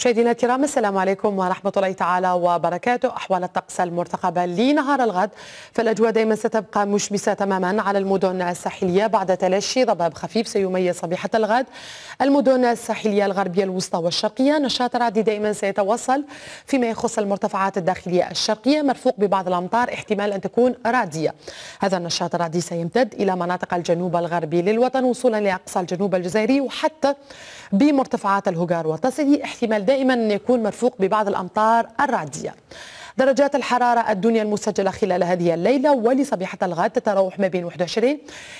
مشاهدينا الكرام السلام عليكم ورحمة الله تعالى وبركاته أحوال الطقس المرتقبة لنهار الغد فالأجواء دائما ستبقى مشمسة تماما على المدن الساحلية بعد تلاشي ضباب خفيف سيميز صبيحة الغد المدن الساحلية الغربية الوسطى والشرقية نشاط رعدي دائما سيتواصل فيما يخص المرتفعات الداخلية الشرقية مرفوق ببعض الأمطار احتمال أن تكون رعدية هذا النشاط الرعدي سيمتد إلى مناطق الجنوب الغربي للوطن وصولا لأقصى الجنوب الجزائري وحتى بمرتفعات الهجار وتصلي احتمال دائما يكون مرفوق ببعض الأمطار الرعدية درجات الحرارة الدنيا المسجلة خلال هذه الليلة ولصبيحة الغد تتراوح ما بين 21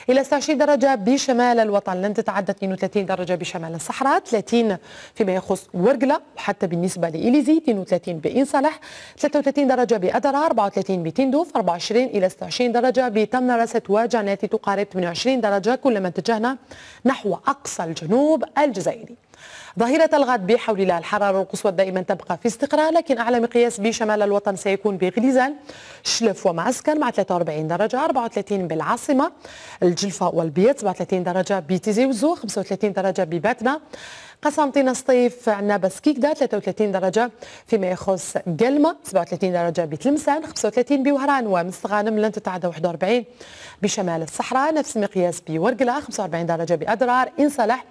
إلى 26 درجة بشمال الوطن لن تتعدى 32 درجة بشمال الصحراء 30 فيما يخص ورقلة وحتى بالنسبة لإليزي 32 بإن صالح 33 درجة بأدرة 34 بتندوف 24 إلى 26 درجة بتمنرست وجناتي تقارب 28 درجة كلما اتجهنا نحو أقصى الجنوب الجزائري ظهيرة الغد بحول الله الحرارة القصوى دائما تبقى في استقرار لكن أعلى مقياس بشمال الوطن سيكون بغليزان شلف ومعسكر مع 43 درجة 34 بالعاصمة الجلفة والبيض 37 درجة بتيزي وزو 35 درجة بباتنا قسنطينة الصيف عندنا سكيكدا 33 درجة فيما يخص قلمة 37 درجة بتلمسان 35 بوهران ومستغانم لن تتعدى 41 بشمال الصحراء نفس المقياس بورقلة 45 درجة بأدرار إن صلح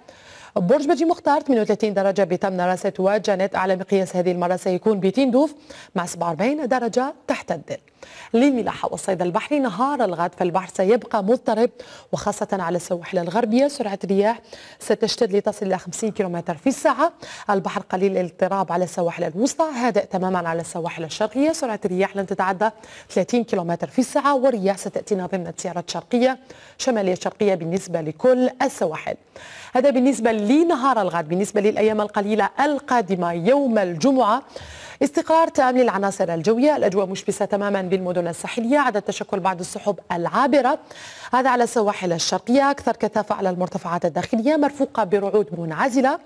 برج بجي مختار 38 درجة بتمنى راسة واجنت أعلى مقياس هذه المرة سيكون دوف مع 47 درجة تحت الدل لملاحة والصيد البحري نهار الغد فالبحر سيبقى مضطرب وخاصة على السواحل الغربية سرعة الرياح ستشتد لتصل إلى 50 كم في الساعة البحر قليل الاضطراب على السواحل الوسطى هادئ تماما على السواحل الشرقية سرعة الرياح لن تتعدى 30 كم في الساعة والرياح ستأتينا ضمن السيارات الشرقية شمالية شرقية بالنسبة لكل السواحل هذا بالنسبة لنهار الغد بالنسبة للأيام القليلة القادمة يوم الجمعة استقرار تام للعناصر الجوية الأجواء مشبسة تماما بالمدن الساحلية عدم تشكل بعض السحب العابرة هذا على السواحل الشرقية أكثر كثافة على المرتفعات الداخلية مرفوقة برعود منعزلة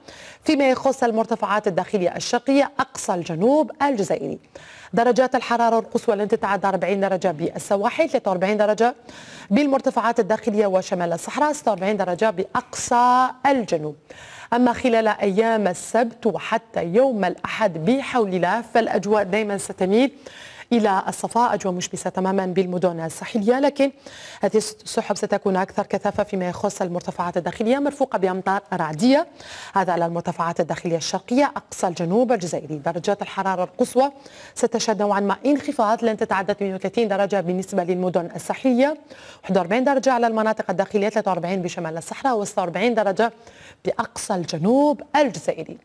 فيما يخص المرتفعات الداخلية الشرقية أقصى الجنوب الجزائري درجات الحرارة القصوى لن تتعدى 40 درجة بالسواحل 43 درجة بالمرتفعات الداخلية وشمال الصحراء 46 درجة بأقصى الجنوب أما خلال أيام السبت وحتى يوم الأحد بحول الله فالأجواء دائما ستميل إلى الصفاء أجواء مشمسة تماما بالمدن الساحلية لكن هذه السحب ستكون أكثر كثافة فيما يخص المرتفعات الداخلية مرفوقة بأمطار رعدية هذا على المرتفعات الداخلية الشرقية أقصى الجنوب الجزائري درجات الحرارة القصوى ستشهد نوعا ما انخفاض لن تتعدى 38 درجة بالنسبة للمدن الساحلية 41 درجة على المناطق الداخلية 43 بشمال الصحراء و 46 درجة بأقصى الجنوب الجزائري